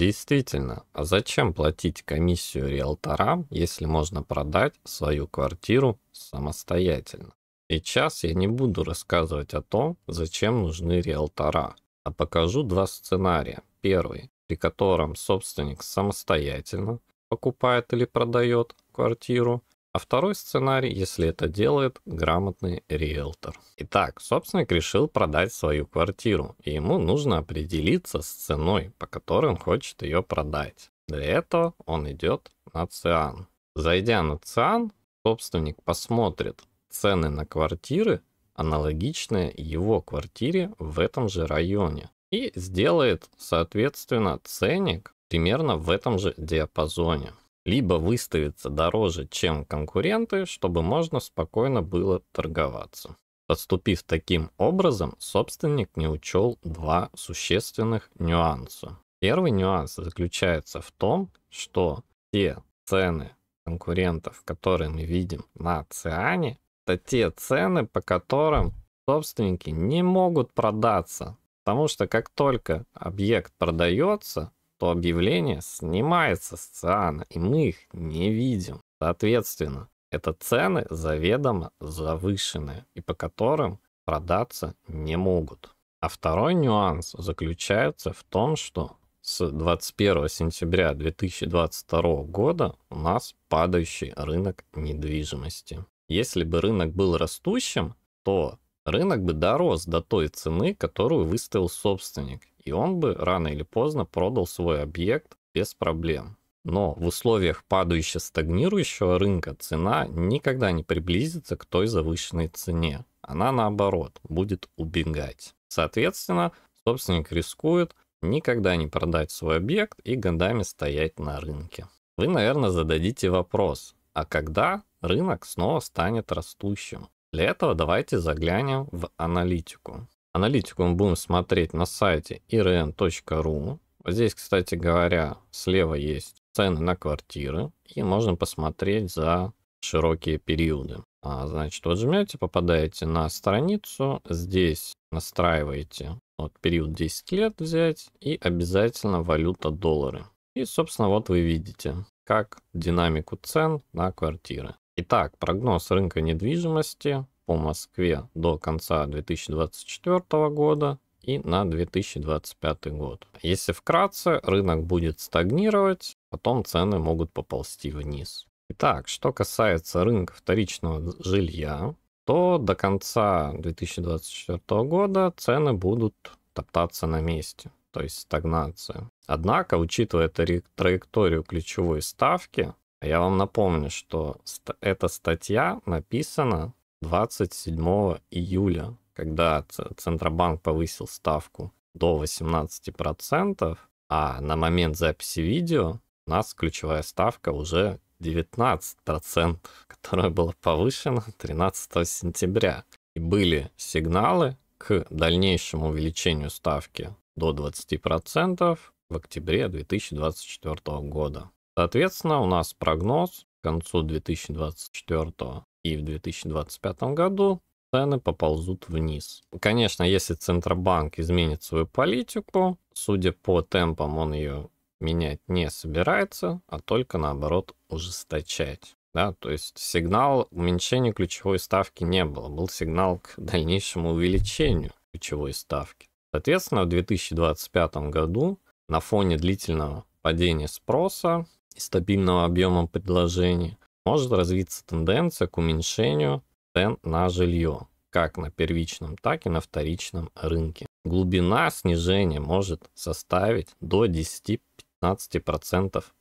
Действительно, а зачем платить комиссию риэлторам, если можно продать свою квартиру самостоятельно? Сейчас я не буду рассказывать о том, зачем нужны риэлтора, а покажу два сценария. Первый, при котором собственник самостоятельно покупает или продает квартиру, а второй сценарий, если это делает грамотный риэлтор. Итак, собственник решил продать свою квартиру, и ему нужно определиться с ценой, по которой он хочет ее продать. Для этого он идет на ЦИАН. Зайдя на ЦИАН, собственник посмотрит цены на квартиры, аналогичные его квартире в этом же районе, и сделает, соответственно, ценник примерно в этом же диапазоне либо выставиться дороже, чем конкуренты, чтобы можно спокойно было торговаться. Подступив таким образом, собственник не учел два существенных нюанса. Первый нюанс заключается в том, что те цены конкурентов, которые мы видим на Циане, это те цены, по которым собственники не могут продаться. Потому что как только объект продается, то объявление снимается с циана, и мы их не видим. Соответственно, это цены заведомо завышенные, и по которым продаться не могут. А второй нюанс заключается в том, что с 21 сентября 2022 года у нас падающий рынок недвижимости. Если бы рынок был растущим, то рынок бы дорос до той цены, которую выставил собственник и он бы рано или поздно продал свой объект без проблем. Но в условиях падающего стагнирующего рынка цена никогда не приблизится к той завышенной цене. Она наоборот будет убегать. Соответственно, собственник рискует никогда не продать свой объект и годами стоять на рынке. Вы, наверное, зададите вопрос, а когда рынок снова станет растущим? Для этого давайте заглянем в аналитику. Аналитику мы будем смотреть на сайте irn.ru. Здесь, кстати говоря, слева есть цены на квартиры, и можно посмотреть за широкие периоды. А, значит, вот жмете, попадаете на страницу, здесь настраиваете вот период 10 лет взять и обязательно валюта доллары. И, собственно, вот вы видите, как динамику цен на квартиры. Итак, прогноз рынка недвижимости по Москве до конца 2024 года и на 2025 год. Если вкратце, рынок будет стагнировать, потом цены могут поползти вниз. Итак, что касается рынка вторичного жилья, то до конца 2024 года цены будут топтаться на месте, то есть стагнация. Однако, учитывая траекторию ключевой ставки, я вам напомню, что эта статья написана 27 июля, когда Центробанк повысил ставку до 18%, а на момент записи видео у нас ключевая ставка уже 19%, которая была повышена 13 сентября. И были сигналы к дальнейшему увеличению ставки до 20% в октябре 2024 года. Соответственно, у нас прогноз к концу 2024 и в 2025 году цены поползут вниз. Конечно, если Центробанк изменит свою политику, судя по темпам, он ее менять не собирается, а только наоборот ужесточать. Да, то есть сигнал уменьшения ключевой ставки не было, был сигнал к дальнейшему увеличению ключевой ставки. Соответственно, в 2025 году на фоне длительного падения спроса и стабильного объема предложений может развиться тенденция к уменьшению цен на жилье, как на первичном, так и на вторичном рынке. Глубина снижения может составить до 10-15%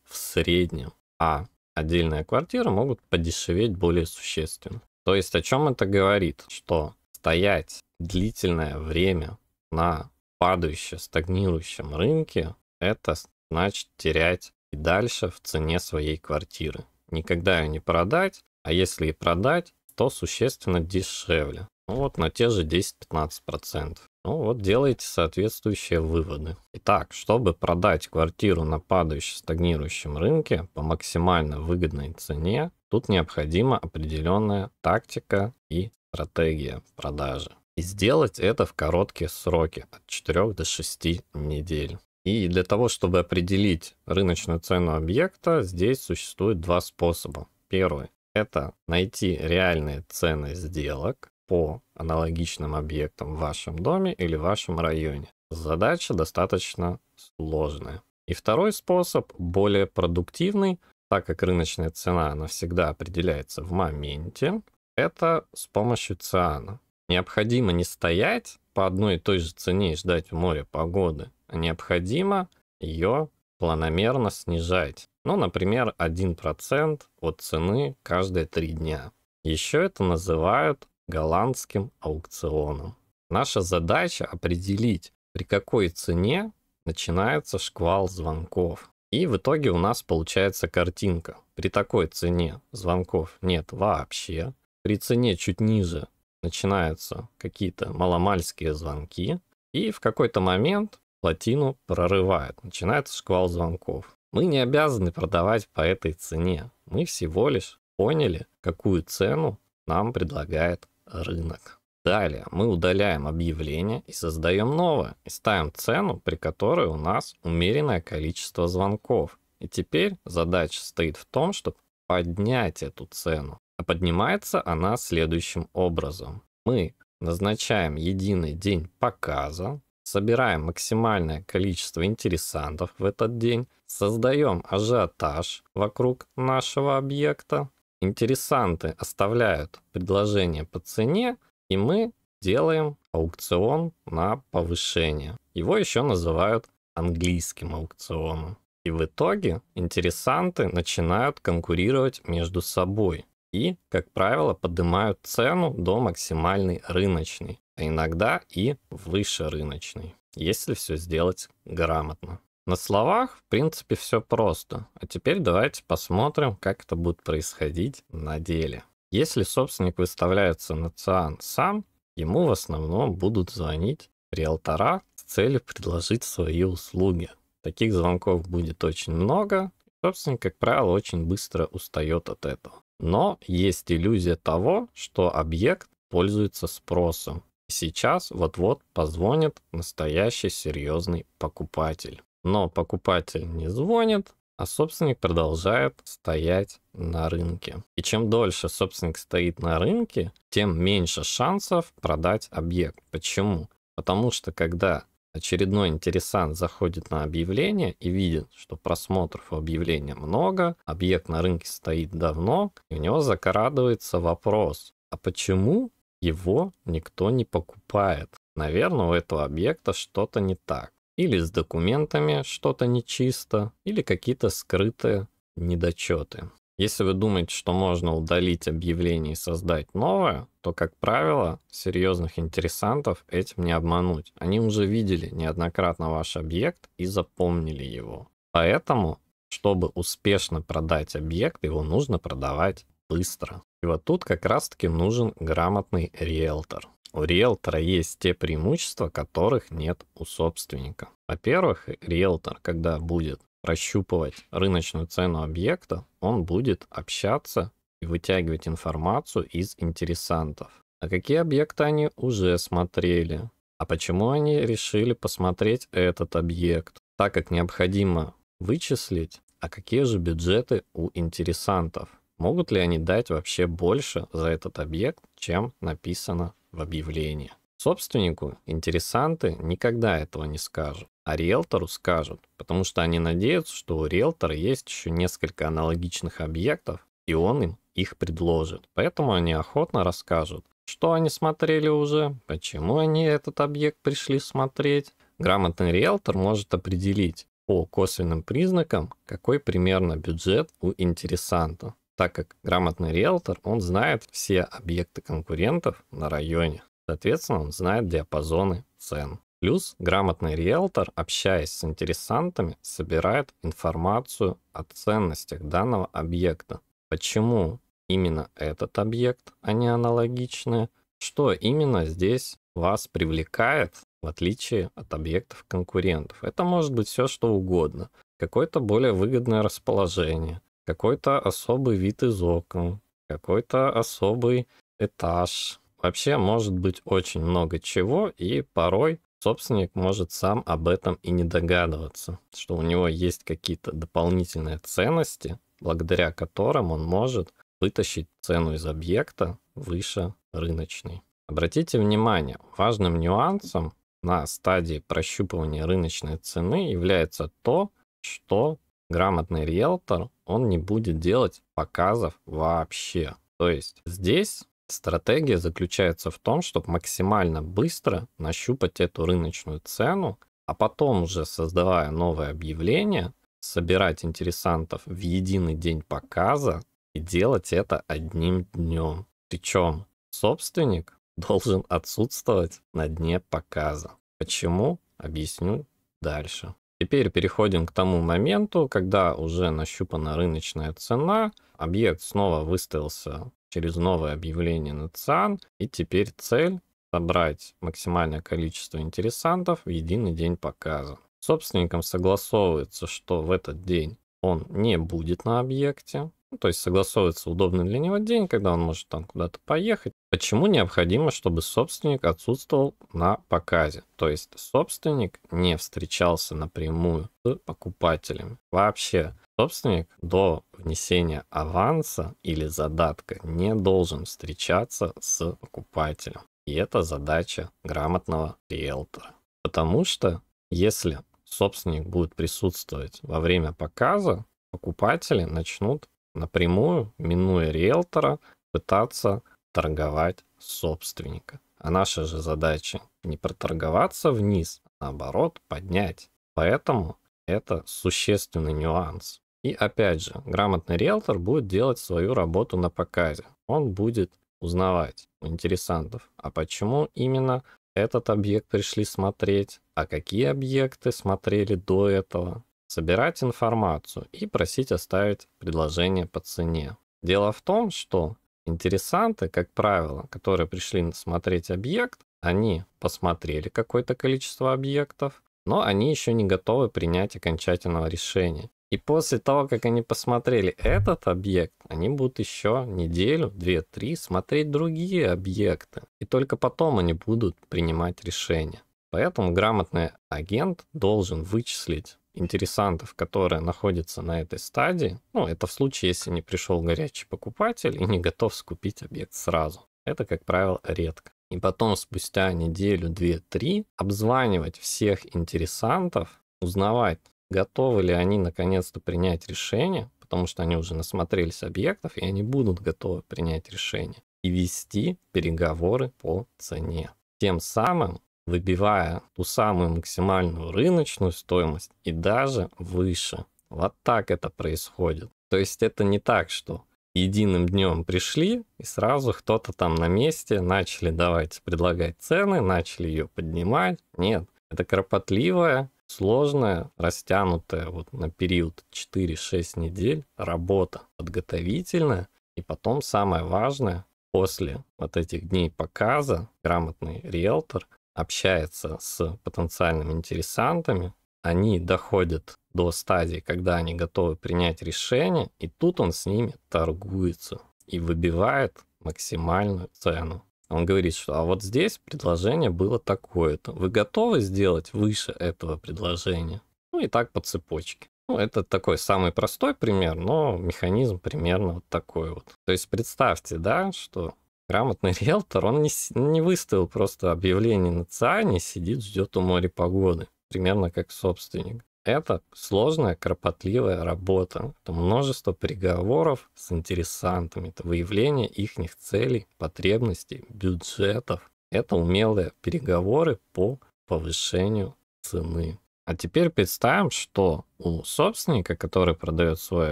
в среднем, а отдельные квартиры могут подешеветь более существенно. То есть о чем это говорит? Что стоять длительное время на падающем, стагнирующем рынке, это значит терять и дальше в цене своей квартиры никогда ее не продать, а если и продать, то существенно дешевле. Ну вот на те же 10-15%. Ну вот делайте соответствующие выводы. Итак, чтобы продать квартиру на падающем стагнирующем рынке по максимально выгодной цене, тут необходима определенная тактика и стратегия продажи. И сделать это в короткие сроки, от 4 до 6 недель. И для того, чтобы определить рыночную цену объекта, здесь существует два способа. Первый – это найти реальные цены сделок по аналогичным объектам в вашем доме или в вашем районе. Задача достаточно сложная. И второй способ, более продуктивный, так как рыночная цена она всегда определяется в моменте, это с помощью циана. Необходимо не стоять по одной и той же цене и ждать в море погоды, необходимо ее планомерно снижать. Ну, например, 1% от цены каждые 3 дня. Еще это называют голландским аукционом. Наша задача определить, при какой цене начинается шквал звонков. И в итоге у нас получается картинка. При такой цене звонков нет вообще. При цене чуть ниже начинаются какие-то маломальские звонки. И в какой-то момент плотину прорывает, начинается шквал звонков. Мы не обязаны продавать по этой цене. Мы всего лишь поняли, какую цену нам предлагает рынок. Далее мы удаляем объявление и создаем новое, и ставим цену, при которой у нас умеренное количество звонков. И теперь задача стоит в том, чтобы поднять эту цену. А поднимается она следующим образом. Мы назначаем единый день показа, собираем максимальное количество интересантов в этот день, создаем ажиотаж вокруг нашего объекта, интересанты оставляют предложение по цене, и мы делаем аукцион на повышение. Его еще называют английским аукционом. И в итоге интересанты начинают конкурировать между собой и, как правило, поднимают цену до максимальной рыночной, а иногда и выше рыночной, если все сделать грамотно. На словах, в принципе, все просто. А теперь давайте посмотрим, как это будет происходить на деле. Если собственник выставляется на ЦИАН сам, ему в основном будут звонить риэлтора с целью предложить свои услуги. Таких звонков будет очень много. Собственник, как правило, очень быстро устает от этого. Но есть иллюзия того, что объект пользуется спросом. Сейчас вот-вот позвонит настоящий серьезный покупатель. Но покупатель не звонит, а собственник продолжает стоять на рынке. И чем дольше собственник стоит на рынке, тем меньше шансов продать объект. Почему? Потому что когда очередной интересант заходит на объявление и видит, что просмотров объявления много, объект на рынке стоит давно, и у него закрадывается вопрос, а почему его никто не покупает? Наверное, у этого объекта что-то не так. Или с документами что-то нечисто, или какие-то скрытые недочеты. Если вы думаете, что можно удалить объявление и создать новое, то, как правило, серьезных интересантов этим не обмануть. Они уже видели неоднократно ваш объект и запомнили его. Поэтому, чтобы успешно продать объект, его нужно продавать быстро. И вот тут как раз-таки нужен грамотный риэлтор. У риэлтора есть те преимущества, которых нет у собственника. Во-первых, риэлтор, когда будет прощупывать рыночную цену объекта, он будет общаться и вытягивать информацию из интересантов. А какие объекты они уже смотрели? А почему они решили посмотреть этот объект? Так как необходимо вычислить, а какие же бюджеты у интересантов? Могут ли они дать вообще больше за этот объект, чем написано в объявлении? Собственнику интересанты никогда этого не скажут, а риэлтору скажут, потому что они надеются, что у риэлтора есть еще несколько аналогичных объектов, и он им их предложит. Поэтому они охотно расскажут, что они смотрели уже, почему они этот объект пришли смотреть. Грамотный риэлтор может определить по косвенным признакам, какой примерно бюджет у интересанта, так как грамотный риэлтор, он знает все объекты конкурентов на районе. Соответственно, он знает диапазоны цен. Плюс грамотный риэлтор, общаясь с интересантами, собирает информацию о ценностях данного объекта. Почему именно этот объект, а не аналогичные? Что именно здесь вас привлекает, в отличие от объектов конкурентов? Это может быть все что угодно. Какое-то более выгодное расположение, какой-то особый вид из окон, какой-то особый этаж, Вообще может быть очень много чего, и порой собственник может сам об этом и не догадываться, что у него есть какие-то дополнительные ценности, благодаря которым он может вытащить цену из объекта выше рыночной. Обратите внимание, важным нюансом на стадии прощупывания рыночной цены является то, что грамотный риэлтор, он не будет делать показов вообще. То есть здесь Стратегия заключается в том, чтобы максимально быстро нащупать эту рыночную цену, а потом уже, создавая новое объявление, собирать интересантов в единый день показа и делать это одним днем. Причем собственник должен отсутствовать на дне показа. Почему? Объясню дальше. Теперь переходим к тому моменту, когда уже нащупана рыночная цена, объект снова выставился через новое объявление на ЦИАН, и теперь цель собрать максимальное количество интересантов в единый день показа. С собственником согласовывается, что в этот день он не будет на объекте, ну, то есть согласовывается удобный для него день, когда он может там куда-то поехать. Почему необходимо, чтобы собственник отсутствовал на показе? То есть собственник не встречался напрямую с покупателем. Вообще, собственник до внесения аванса или задатка не должен встречаться с покупателем. И это задача грамотного риэлтора. Потому что если собственник будет присутствовать во время показа, покупатели начнут напрямую, минуя риэлтора, пытаться торговать собственника. А наша же задача не проторговаться вниз, а наоборот поднять. Поэтому это существенный нюанс. И опять же, грамотный риэлтор будет делать свою работу на показе. Он будет узнавать у интересантов, а почему именно этот объект пришли смотреть, а какие объекты смотрели до этого, собирать информацию и просить оставить предложение по цене. Дело в том, что интересанты, как правило, которые пришли смотреть объект, они посмотрели какое-то количество объектов, но они еще не готовы принять окончательного решения. И после того, как они посмотрели этот объект, они будут еще неделю, две, три смотреть другие объекты. И только потом они будут принимать решение. Поэтому грамотный агент должен вычислить интересантов, которые находятся на этой стадии, ну, это в случае, если не пришел горячий покупатель и не готов скупить объект сразу. Это, как правило, редко. И потом спустя неделю, две, три обзванивать всех интересантов, узнавать, готовы ли они наконец-то принять решение, потому что они уже насмотрелись объектов, и они будут готовы принять решение и вести переговоры по цене. Тем самым выбивая ту самую максимальную рыночную стоимость и даже выше. Вот так это происходит. То есть это не так, что единым днем пришли, и сразу кто-то там на месте начали давать, предлагать цены, начали ее поднимать. Нет, это кропотливая, сложная, растянутая вот на период 4-6 недель работа подготовительная. И потом самое важное, после вот этих дней показа грамотный риэлтор общается с потенциальными интересантами, они доходят до стадии, когда они готовы принять решение, и тут он с ними торгуется и выбивает максимальную цену. Он говорит, что а вот здесь предложение было такое-то. Вы готовы сделать выше этого предложения? Ну и так по цепочке. Ну, это такой самый простой пример, но механизм примерно вот такой вот. То есть представьте, да, что грамотный риэлтор, он не, не выставил просто объявление на цане сидит, ждет у моря погоды, примерно как собственник. Это сложная, кропотливая работа. Это множество переговоров с интересантами, это выявление их целей, потребностей, бюджетов. Это умелые переговоры по повышению цены. А теперь представим, что у собственника, который продает свой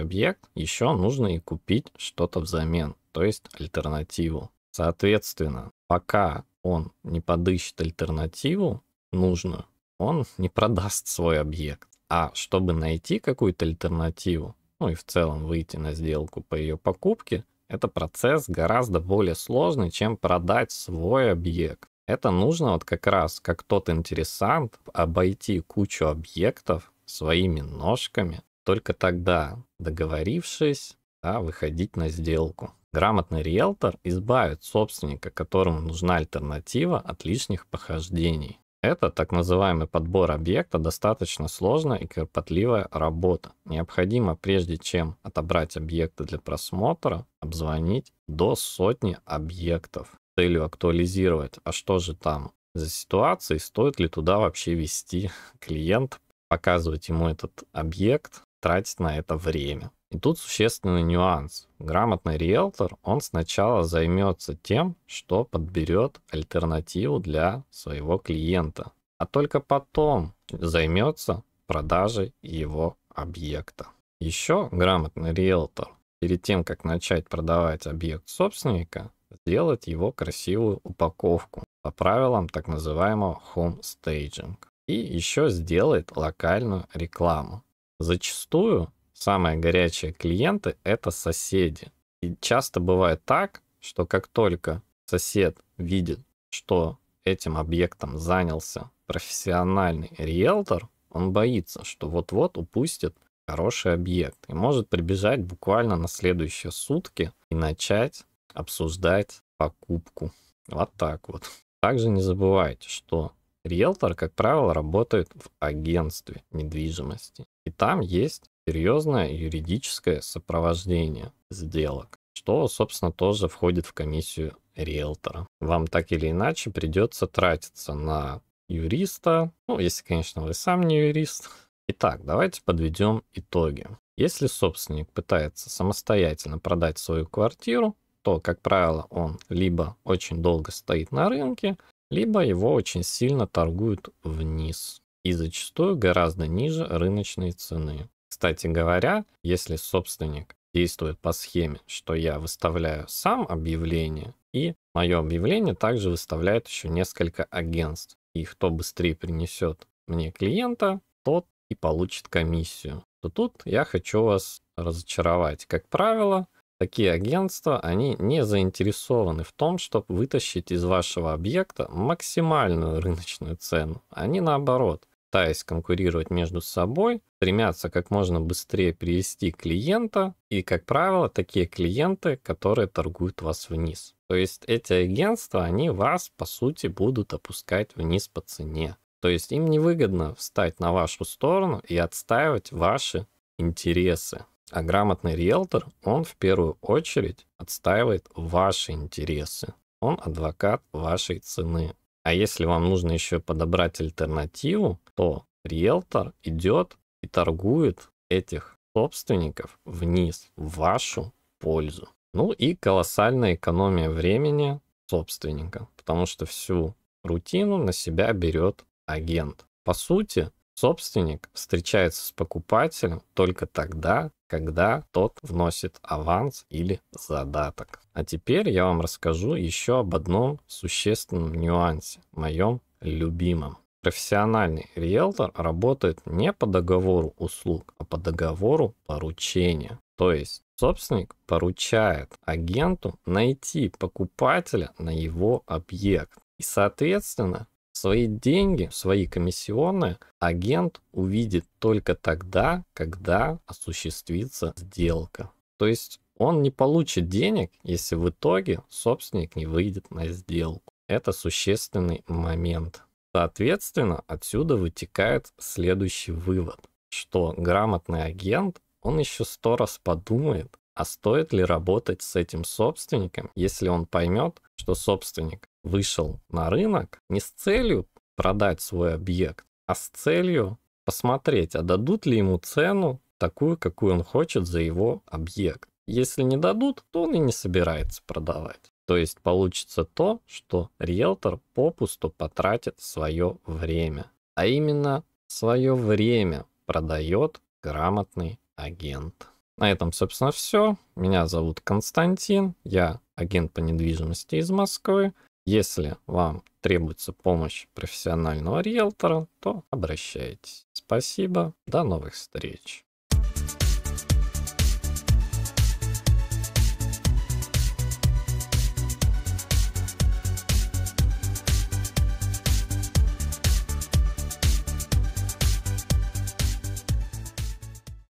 объект, еще нужно и купить что-то взамен, то есть альтернативу. Соответственно, пока он не подыщет альтернативу нужную, он не продаст свой объект. А чтобы найти какую-то альтернативу, ну и в целом выйти на сделку по ее покупке, это процесс гораздо более сложный, чем продать свой объект. Это нужно вот как раз, как тот интересант, обойти кучу объектов своими ножками. Только тогда, договорившись, да, выходить на сделку. Грамотный риэлтор избавит собственника, которому нужна альтернатива, от лишних похождений. Это так называемый подбор объекта достаточно сложная и кропотливая работа. Необходимо прежде чем отобрать объекты для просмотра, обзвонить до сотни объектов целью актуализировать, а что же там за ситуации, стоит ли туда вообще вести клиент, показывать ему этот объект, тратить на это время. И тут существенный нюанс. Грамотный риэлтор, он сначала займется тем, что подберет альтернативу для своего клиента, а только потом займется продажей его объекта. Еще грамотный риэлтор перед тем, как начать продавать объект собственника, сделать его красивую упаковку по правилам так называемого home staging и еще сделает локальную рекламу. Зачастую самые горячие клиенты — это соседи. И часто бывает так, что как только сосед видит, что этим объектом занялся профессиональный риэлтор, он боится, что вот-вот упустит хороший объект и может прибежать буквально на следующие сутки и начать обсуждать покупку. Вот так вот. Также не забывайте, что риэлтор, как правило, работает в агентстве недвижимости. И там есть серьезное юридическое сопровождение сделок, что, собственно, тоже входит в комиссию риэлтора. Вам так или иначе придется тратиться на юриста, ну, если, конечно, вы сам не юрист. Итак, давайте подведем итоги. Если собственник пытается самостоятельно продать свою квартиру, то, как правило, он либо очень долго стоит на рынке, либо его очень сильно торгуют вниз и зачастую гораздо ниже рыночной цены. Кстати говоря, если собственник действует по схеме, что я выставляю сам объявление, и мое объявление также выставляет еще несколько агентств. И кто быстрее принесет мне клиента, тот и получит комиссию. То тут я хочу вас разочаровать. Как правило, такие агентства, они не заинтересованы в том, чтобы вытащить из вашего объекта максимальную рыночную цену. Они наоборот пытаясь конкурировать между собой, стремятся как можно быстрее привести клиента, и, как правило, такие клиенты, которые торгуют вас вниз. То есть эти агентства, они вас, по сути, будут опускать вниз по цене. То есть им невыгодно встать на вашу сторону и отстаивать ваши интересы. А грамотный риэлтор, он в первую очередь отстаивает ваши интересы. Он адвокат вашей цены. А если вам нужно еще подобрать альтернативу, то риэлтор идет и торгует этих собственников вниз в вашу пользу. Ну и колоссальная экономия времени собственника, потому что всю рутину на себя берет агент. По сути, собственник встречается с покупателем только тогда, когда тот вносит аванс или задаток. А теперь я вам расскажу еще об одном существенном нюансе, моем любимом. Профессиональный риэлтор работает не по договору услуг, а по договору поручения. То есть собственник поручает агенту найти покупателя на его объект. И, соответственно, Свои деньги, свои комиссионные агент увидит только тогда, когда осуществится сделка. То есть он не получит денег, если в итоге собственник не выйдет на сделку. Это существенный момент. Соответственно, отсюда вытекает следующий вывод, что грамотный агент, он еще сто раз подумает, а стоит ли работать с этим собственником, если он поймет, что собственник вышел на рынок не с целью продать свой объект, а с целью посмотреть, а дадут ли ему цену такую, какую он хочет за его объект. Если не дадут, то он и не собирается продавать. То есть получится то, что риэлтор попусту потратит свое время. А именно свое время продает грамотный агент. На этом, собственно, все. Меня зовут Константин. Я агент по недвижимости из Москвы. Если вам требуется помощь профессионального риэлтора, то обращайтесь. Спасибо, до новых встреч.